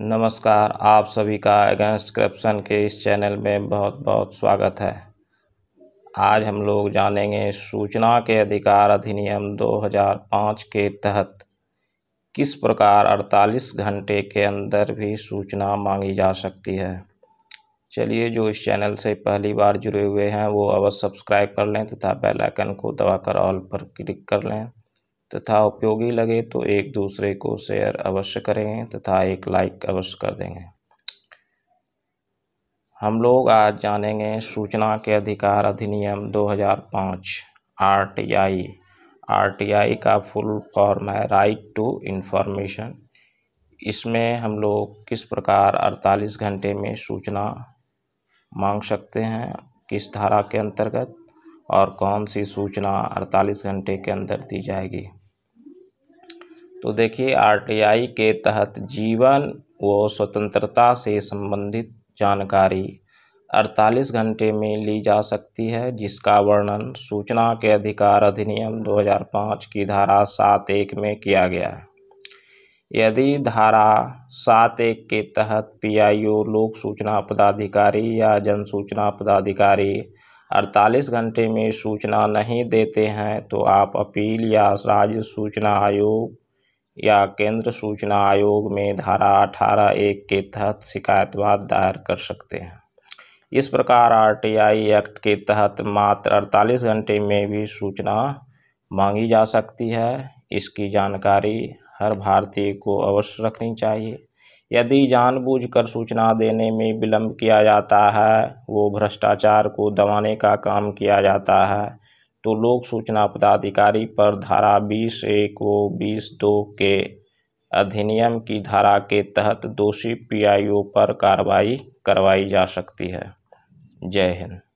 नमस्कार आप सभी का अगेंस्ट करप्शन के इस चैनल में बहुत बहुत स्वागत है आज हम लोग जानेंगे सूचना के अधिकार अधिनियम 2005 के तहत किस प्रकार 48 घंटे के अंदर भी सूचना मांगी जा सकती है चलिए जो इस चैनल से पहली बार जुड़े हुए हैं वो अवश्य सब्सक्राइब कर लें तथा बेल आइकन को दबाकर ऑल पर क्लिक कर लें तथा उपयोगी लगे तो एक दूसरे को शेयर अवश्य करें तथा एक लाइक अवश्य कर देंगे हम लोग आज जानेंगे सूचना के अधिकार अधिनियम 2005 आरटीआई आरटीआई का फुल फॉर्म है राइट टू इन्फॉर्मेशन इसमें हम लोग किस प्रकार 48 घंटे में सूचना मांग सकते हैं किस धारा के अंतर्गत और कौन सी सूचना 48 घंटे के अंदर दी जाएगी तो देखिए आरटीआई के तहत जीवन व स्वतंत्रता से संबंधित जानकारी अड़तालीस घंटे में ली जा सकती है जिसका वर्णन सूचना के अधिकार अधिनियम 2005 की धारा सात एक में किया गया है यदि धारा सात एक के तहत पीआईओ लोक सूचना पदाधिकारी या जन सूचना पदाधिकारी अड़तालीस घंटे में सूचना नहीं देते हैं तो आप अपील या राज्य सूचना आयोग या केंद्र सूचना आयोग में धारा अठारह एक के तहत शिकायतवाद दायर कर सकते हैं इस प्रकार आरटीआई एक्ट के तहत मात्र अड़तालीस घंटे में भी सूचना मांगी जा सकती है इसकी जानकारी हर भारतीय को अवश्य रखनी चाहिए यदि जानबूझकर सूचना देने में विलम्ब किया जाता है वो भ्रष्टाचार को दबाने का काम किया जाता है तो लोक सूचना पदाधिकारी पर धारा बीस एक व बीस दो के अधिनियम की धारा के तहत दोषी पीआईओ पर कार्रवाई करवाई जा सकती है जय हिंद